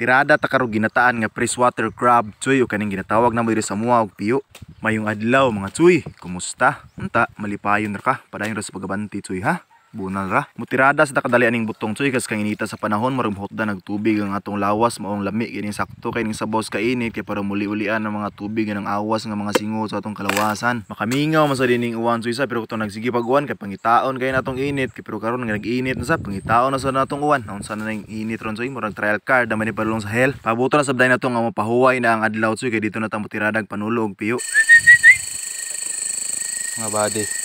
Tirada ta karong ginataan nga freshwater crab tsuy o kaning ginatawag na mo diri sa mua og piyo. Mayong adlaw mga tsuy, kumusta? Unta, malipayon ra ka, padayon ra sa pagabanti tsuy ha. Bunal ra. Mutirada sa takadali aning butong tsoy kas kang inita sa panahon marumhot da nagtubig ang atong lawas maong lami kini sakto kay ning sa sabos kainit kay para muli-ulian ang mga tubig ng awas ng mga singo sa atong kalawasan. Makamingaw man sa dining uwan tsoy sa pero kung nagsige pagwan kay pangitaon kay natong init kay pero karon nga nag-init na sa pangitaon na sa natong uwan. Naon sa na ning init ron tsoy murag trial card naman ni padulong sa hell. Pabuto na sabday nato nga mapahuway na ang adlaw tsoy kay dito na ta mutiradag panulog piyo. Mga buddy.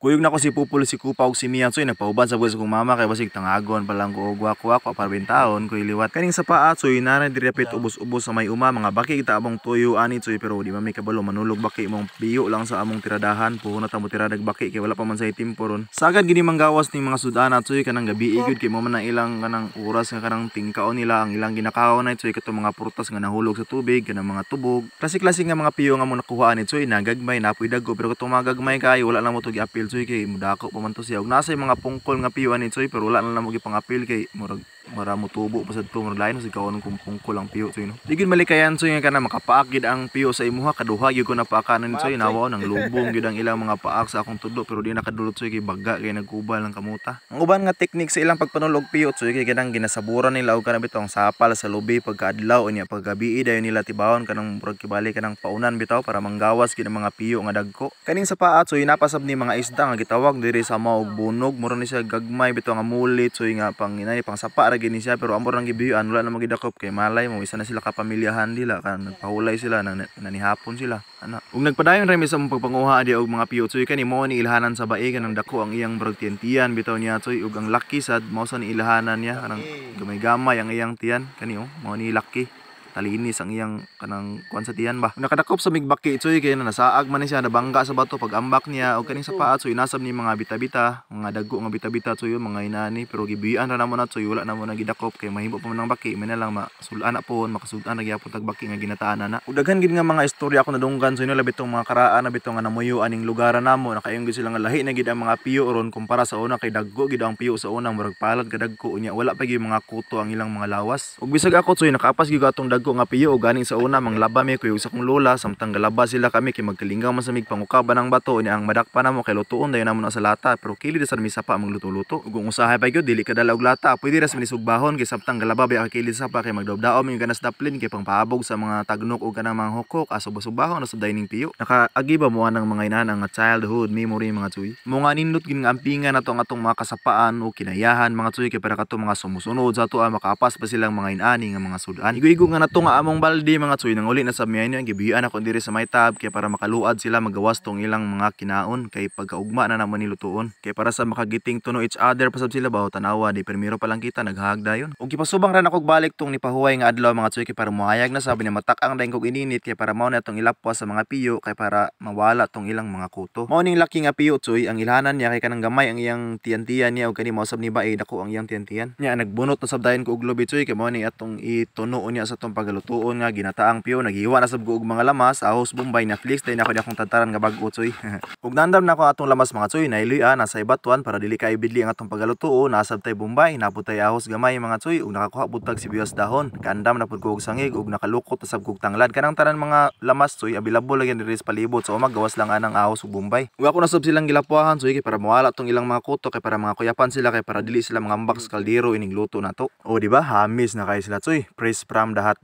Kuyog na ko si Pupul si Kupa og si Mian soy nagpauban sa buhay sa kong mama kay basig tangagon palang ko og wako ako taon. ko iliwat kaning sa so soy nara dirapit ubos-ubos sa may uma mga baki kita among tuyo anit. So, pero di mami kabalo manulog baki mong biyo lang sa among tiradahan puho na tamo tiradag baki kay wala pa man say timpo ron. Sagad gini manggawas ni mga sudana soy kanang gabi igod kay mo man ilang kanang oras nga kanang tingkao nila ang ilang ginakaon na soy kato mga prutas nga nahulog sa tubig kanang mga tubog. Klase-klase nga mga piyo nga mo nakuhaan soy nagagmay napuy dago pero katong magagmay kay wala lang mo to giapil Soy kay mudako pa man to siya. Ug nasay mga pungkol nga piyo ani Soy pero wala na lang mo gipangapil kay murag mara mo tubo pa sad to murag lain sa kawon kung pungkol ang piyo Soy no. Digid malikayan Soy nga kana makapaakid ang piyo sa imuha kaduha gyud ko napaakanan Soy nawo nang lubong gyud ang ilang mga paak sa akong tudlo pero di nakadulot Soy kay bagga kay nagkubal ang kamuta. Ang uban nga teknik sa ilang pagpanulog piyo Soy kay ganang ginasaburan nila og kana bitong sapal sa lubi pagkaadlaw unya paggabi dayon nila tibawon kanang murag kibali kanang paunan bitaw para manggawas gyud mga piyo nga dagko. Kaning sa paat Soy napasab ni mga isda bata nga gitawag diri sa maog bunog mura ni siya gagmay bitaw nga mulit so nga pang inani pang sapa ra gini siya pero amor nang gibiyuan wala na magidakop kay malay mo isa na sila kapamilyahan dila kan nagpahulay sila nang nanihapon sila ana ug nagpadayon ra mi sa pagpanguha di og mga piyot so kani mo ni ilhanan sa baigan ang dako ang iyang brog tiyan bitaw niya so ug ang laki sad mao sa ni ilhanan niya kanang gamay-gamay ang iyang tiyan kani oh mao ni laki talinis ang iyang kanang kuan sa tiyan ba nakadakop sa migbaki itsoy kay na nasaag man siya nabangga sa bato pag ambak niya og kaning sa paat so inasab ni mga bitabita mga dagko nga bitabita bita so yun mga inani pero gibian ra namo na so wala namo na gidakop kay mahimo pa man ang baki man lang ma sulana po makasudan na gyapon tag baki nga ginataan na ug daghan gid nga mga istorya ako nadunggan so nila bitong mga karaan na bitong nga namuyo aning lugar namo na nakayong gid sila nga lahi na gid ang mga piyo ron kumpara sa una kay daggo gid ang piyo sa una murag palad kadagko unya wala pa gyud mga kuto ang ilang mga lawas ug bisag ako so nakapas gyud atong dagko nga piyo o ganing sa una mang laba mi kuyog sa kong lola samtang galaba sila kami kay magkalingaw man sa mig pangukaban ang bato ni ang madakpa na kay lutuon dayon namo na sa lata pero kili sa misa pa among luto-luto ug kung usahay pa gyud dili kadala og lata pwede ra sa minisugbahon kay samtang galaba ba kili sa pa kay magdawdaom yung ganas daplin kay pangpaabog sa mga tagnok o ganang mga hukok asubasubahon sa dining piyo nakaagiba mo anang mga inan ang childhood memory mga tuy mo nga nindot gin nga ampingan ato ang atong mga kasapaan o kinayahan mga tuy kay para kato mga sumusunod sa ato ah, makapas pa silang mga inani nga mga sudan igo-igo nga ato nga among baldi mga tsuy nang uli na sa miyan ang gibiyaan ako diri sa my tab kay para makaluad sila magawas tong ilang mga kinaon kay pagkaugma na naman nilutuon kay para sa makagiting tuno each other pasab sila baho tanawa di permiro pa lang kita naghahagdayon og gipasubang ra nakog balik tong nipahuway nga adlaw mga tsuy kay para muhayag na sabi ni matak ang dayon kog ininit kay para mao na tong ilapwa sa mga piyo kay para mawala tong ilang mga kuto mao ning laki nga piyo tsoy ang ilhanan niya kay kanang gamay ang iyang tiyantian niya og kani mausab ni bae eh, dako ang iyang tiyantian niya nagbunot na sabdayon ko og lobi tsuy kay mao ni atong itunoon niya sa tong pagalutuon nga ginataang piyo naghiwa na sab og mga lamas ahos Bombay na flix dai nako akong tantaran nga bag-o tsoy. Ug nandam nako atong lamas mga tsoy nailuy ah, sa ibatuan para dili kay bidli ang atong pagalutuon nasab tay Bombay naputay ahos gamay mga tsoy ug nakakuha butag si Bios dahon. kandam na pud ko og sangig ug nakalukot sa kog tanglad kanang tanan mga lamas tsoy available lang yan diri sa palibot so magawas lang anang ahos ug Bombay. Ug ako nasab silang gilapuhan tsoy kay para mawala tong ilang mga kuto kay para mga kuyapan sila kay para dili sila mga ambak kaldero ining luto nato. O di ba? Hamis na kay sila tsoy. Praise from the hot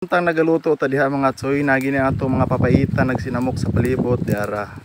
Tang nagaluto tadiha mga tsoy na ato mga papayita nagsinamok sa palibot diara.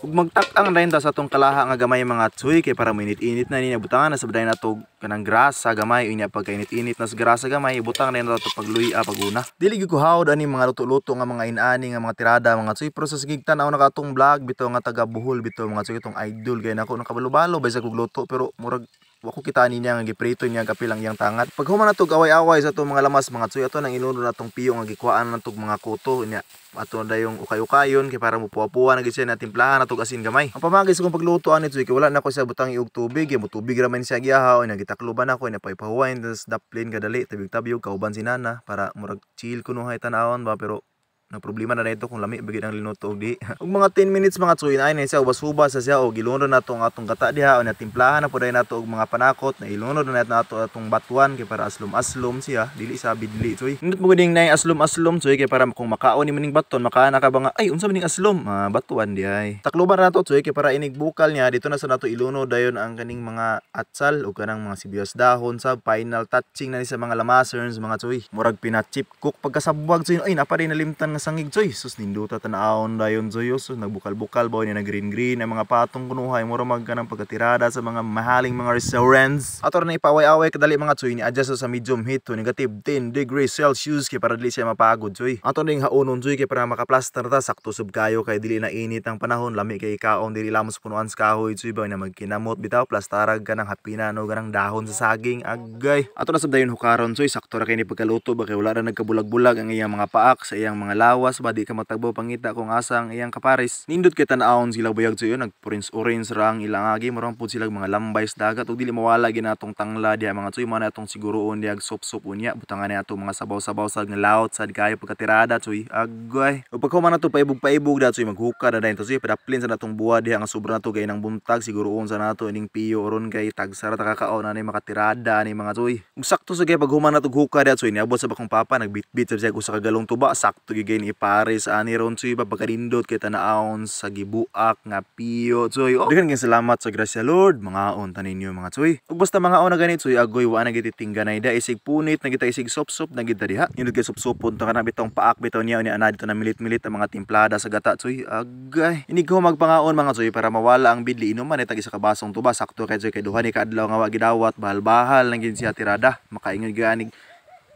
Ug magtak-ang rin ta sa atong kalaha nga gamay mga tsoy kay para mainit-init na ni butangan na sabaday nato kanang grasa gamay unya pagkainit-init na sa grasa gamay ibutang rin nato pagluya paguna. Dili gyud ko hawd ani mga luto-luto nga mga inani nga mga tirada mga tsoy pero sa sigig tan-aw na katong vlog bitaw nga taga Bohol bitaw mga tsoy itong idol kay nako nakabalubalo bay sa kog pero murag wako kita niya nga giprito niya kapilang yang tangat pag human natog away-away sa tong mga lamas mga tsuy to nang inuno natong piyo nga gikuan natong mga kuto niya ato yung ukay-ukayon kay para mo puwa na gid siya na timplahan natog asin gamay ang pamagis kong pagluto ani tsuy wala na ko sa butang iog tubig yung tubig ra man siya giyahaw na gitakloban ako na paypahuwain tas daplin kadali tabig-tabig kauban si nana para murag chill kuno hay ba pero na problema na dito kung lami bigid ang linuto og di. Ug mga 10 minutes mga tsuy na ay siya ubas-ubas sa siya og giluno nato ang atong gata diha o natimplahan na puday nato og mga panakot na ilunod na nato atong batuan kay para aslum aslum siya dili sa bidli tsuy. Nindot mo guding nay aslum aslum tsuy kay para kung makaon ni maning baton makaana ka ba nga ay unsa maning aslum ah, batuan di ay. Takloban nato tsuy kay para inig bukal niya dito na sa nato iluno dayon ang kaning mga atsal o kanang mga sibuyas dahon sa final touching na ni sa mga lamaserns mga tsuy. Murag pinachip cook pagkasabwag tsuy ay napari nalimtan nga sangig Joy sus ninduta tanawon dayon Joy oh, sus nagbukal-bukal ba oh, ni na green green ang mga patong kunuhay mura magka ng pagkatirada sa mga mahaling mga restaurants ator na ipaway-away kadali mga Joy ni adjust sa medium heat to oh, negative 10 degrees Celsius kay para dili siya mapagod Joy ato ning haunon Joy kay para makaplaster ta sakto sub kayo kay dili na init ang panahon lami kay kaon dili lamon sa punuan sa kahoy Joy ba na magkinamot bitaw plastarag ka ng hapina ganang dahon sa saging agay ato na sub hukaron Joy sakto ra kay ni pagkaluto ba wala na nagkabulag-bulag ang iyang mga paak sa iyang mga lawas ba di ka matagbo pangita kung asang iyang kaparis Nindot kay tanaon sila buyag suyo nagpurins orange rang ilang agi maron pud sila mga lambay sa dagat ug dili mawala ginatong tangla diha mga tuyo man atong siguroon diag sop-sop unya butangan ni mga sabaw-sabaw sa laot sad kayo pagkatirada tuyo agoy. Ug pagkahuman nato paibog-paibog da tuyo maghuka da dayon suy padaplin sa natong buwa diha nga sobra nato kay nang buntag siguroon sa nato ining piyo oron kay tagsara takakaon na ni makatirada ni mga tuyo Ug sakto sa kay paghuman nato huka da suy niabot sa bakong papa nagbitbit sa usa ka kagalong tuba sakto gigay din ipares ani ron suy papakarindot kay tanaawon sa gibuak nga piyo suy oh daghan salamat sa grasya Lord mga mangaon taninyo mga suy ug basta mangaon na ganit suy agoy wa na gid tingganay da isig punit na kita isig sopsop na gid diha inod kay sopsopon ta kana bitong paak bitaw niya ni ana dito na milit-milit ang mga timplada sa gata suy agay ini ko magpangaon mga suy para mawala ang bidli inuman itag isa ka basong tuba sakto kay suy kay duha ni kaadlaw nga wa gidawat bahal-bahal nang gid siya tirada makaingon ganig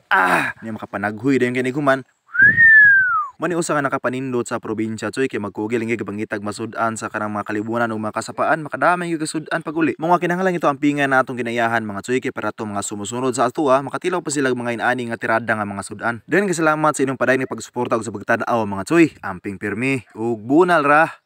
ah niya makapanaghoy dayon kini kuman Mani usa nakapanindot sa probinsya tsoy kay magkugil nga gibangitag masud-an sa kanang mga kalibunan o mga kasapaan makadamay gyud kasud-an paguli. Mga kinahanglan ito ang pingan natong ginayahan mga tsoy kay para to mga sumusunod sa atoa makatilaw pa sila mga inani nga tirada nga mga sudan. den kasalamat sa inyong padayon nga pagsuporta og sa pagtan-aw mga tsoy. Amping pirmi ug bunal ra.